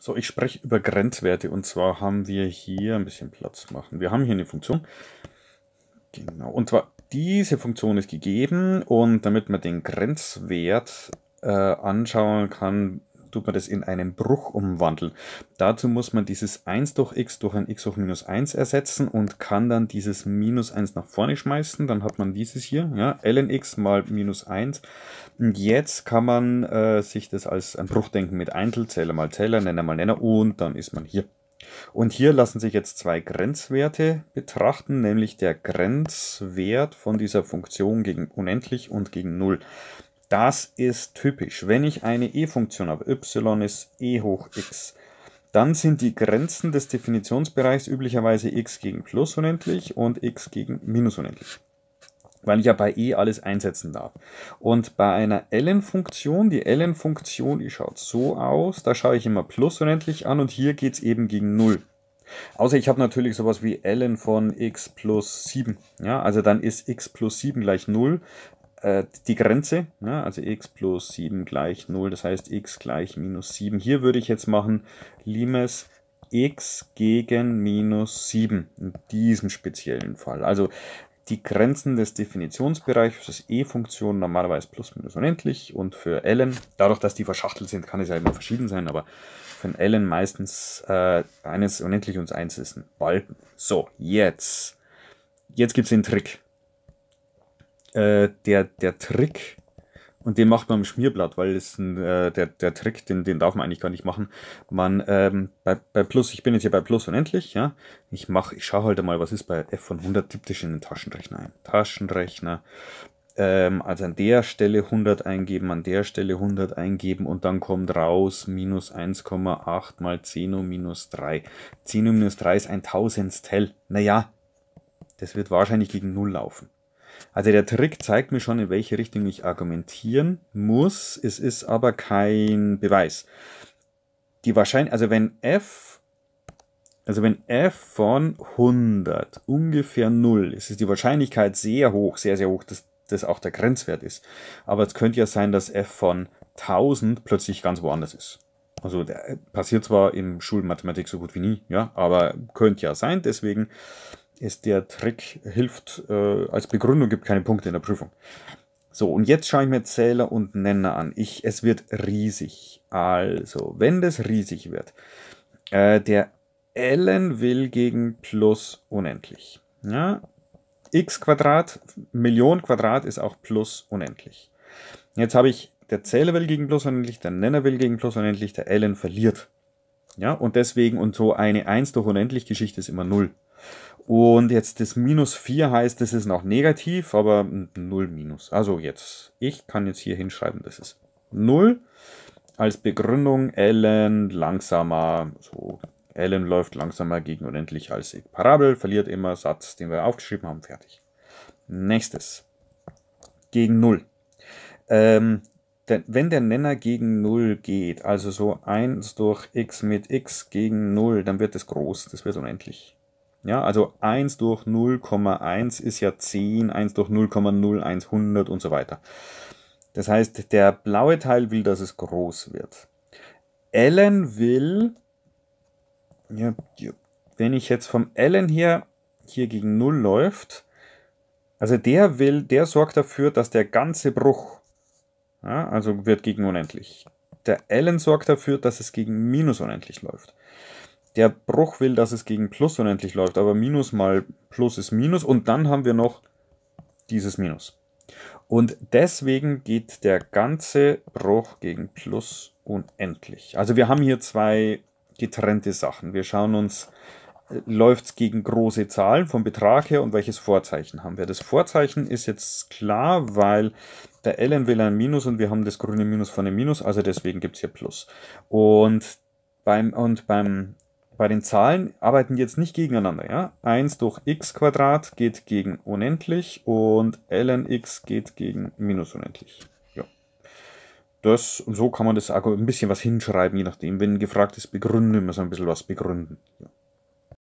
So, ich spreche über Grenzwerte und zwar haben wir hier ein bisschen Platz machen. Wir haben hier eine Funktion. Genau, und zwar diese Funktion ist gegeben und damit man den Grenzwert äh, anschauen kann, tut man das in einen Bruch umwandeln. Dazu muss man dieses 1 durch x durch ein x hoch minus 1 ersetzen und kann dann dieses minus 1 nach vorne schmeißen. Dann hat man dieses hier, ja, ln x mal minus 1. Und jetzt kann man äh, sich das als ein Bruch denken mit Einzel, Zähler mal Zähler, Nenner mal Nenner und dann ist man hier. Und hier lassen sich jetzt zwei Grenzwerte betrachten, nämlich der Grenzwert von dieser Funktion gegen unendlich und gegen 0. Das ist typisch. Wenn ich eine E-Funktion habe, y ist e hoch x, dann sind die Grenzen des Definitionsbereichs üblicherweise x gegen plus unendlich und x gegen minus unendlich. Weil ich ja bei e alles einsetzen darf. Und bei einer ln-Funktion, die ln-Funktion, die schaut so aus, da schaue ich immer plus unendlich an und hier geht es eben gegen 0. Außer ich habe natürlich sowas wie ln von x plus 7. Ja, also dann ist x plus 7 gleich 0. Äh, die Grenze, ja, ne? also x plus 7 gleich 0, das heißt x gleich minus 7. Hier würde ich jetzt machen Limes x gegen minus 7, in diesem speziellen Fall. Also die Grenzen des Definitionsbereichs für das E-Funktion normalerweise plus minus unendlich und für Ln, dadurch, dass die verschachtelt sind, kann es ja immer verschieden sein, aber für ein Ln meistens äh, eines unendlich und eins ist ein Balken. So, jetzt. Jetzt gibt es den Trick. Äh, der, der Trick, und den macht man im Schmierblatt, weil das ist ein, äh, der, der Trick, den, den darf man eigentlich gar nicht machen. Man, ähm, bei, bei Plus, ich bin jetzt hier bei Plus unendlich, ja. Ich mach, ich schaue halt mal, was ist bei F von 100, tippt dich in den Taschenrechner ein. Taschenrechner. Ähm, also an der Stelle 100 eingeben, an der Stelle 100 eingeben und dann kommt raus minus 1,8 mal 10 hoch minus 3. 10 hoch minus 3 ist ein Tausendstel. Naja, das wird wahrscheinlich gegen 0 laufen. Also der Trick zeigt mir schon, in welche Richtung ich argumentieren muss. Es ist aber kein Beweis. Die Wahrscheinlichkeit, also wenn f, also wenn f von 100 ungefähr 0 ist, ist die Wahrscheinlichkeit sehr hoch, sehr, sehr hoch, dass das auch der Grenzwert ist. Aber es könnte ja sein, dass f von 1000 plötzlich ganz woanders ist. Also äh, passiert zwar im Schulmathematik so gut wie nie, ja, aber könnte ja sein. Deswegen ist der Trick, hilft, äh, als Begründung gibt keine Punkte in der Prüfung. So, und jetzt schaue ich mir Zähler und Nenner an. Ich, es wird riesig. Also, wenn das riesig wird, äh, der Ellen will gegen plus unendlich. Ja? x Quadrat, Million Quadrat ist auch plus unendlich. Jetzt habe ich, der Zähler will gegen plus unendlich, der Nenner will gegen plus unendlich, der Ellen verliert. Ja, und deswegen und so eine 1 durch unendlich Geschichte ist immer 0. Und jetzt das minus 4 heißt, das ist noch negativ, aber 0 minus. Also jetzt, ich kann jetzt hier hinschreiben, das ist 0. Als Begründung Ellen langsamer, so Ellen läuft langsamer gegen unendlich als ich. Parabel verliert immer Satz, den wir aufgeschrieben haben, fertig. Nächstes. Gegen 0. Ähm, denn wenn der Nenner gegen 0 geht, also so 1 durch x mit x gegen 0, dann wird das groß, das wird unendlich. Ja, also 1 durch 0,1 ist ja 10, 1 durch 0,0, 100 und so weiter. Das heißt, der blaue Teil will, dass es groß wird. Ellen will, ja, wenn ich jetzt vom Ellen hier, hier gegen 0 läuft, also der will, der sorgt dafür, dass der ganze Bruch, ja, also wird gegen unendlich. Der Ellen sorgt dafür, dass es gegen minus unendlich läuft der Bruch will, dass es gegen Plus unendlich läuft, aber Minus mal Plus ist Minus und dann haben wir noch dieses Minus. Und deswegen geht der ganze Bruch gegen Plus unendlich. Also wir haben hier zwei getrennte Sachen. Wir schauen uns, äh, läuft es gegen große Zahlen vom Betrag her und welches Vorzeichen haben wir. Das Vorzeichen ist jetzt klar, weil der ln will ein Minus und wir haben das grüne Minus von dem Minus, also deswegen gibt es hier Plus. Und beim, und beim bei den Zahlen arbeiten die jetzt nicht gegeneinander. Ja? 1 durch x Quadrat geht gegen unendlich und ln x geht gegen minus unendlich. Ja. Das, und so kann man das ein bisschen was hinschreiben, je nachdem. Wenn gefragt ist, begründen, wir man ein bisschen was begründen. Ja.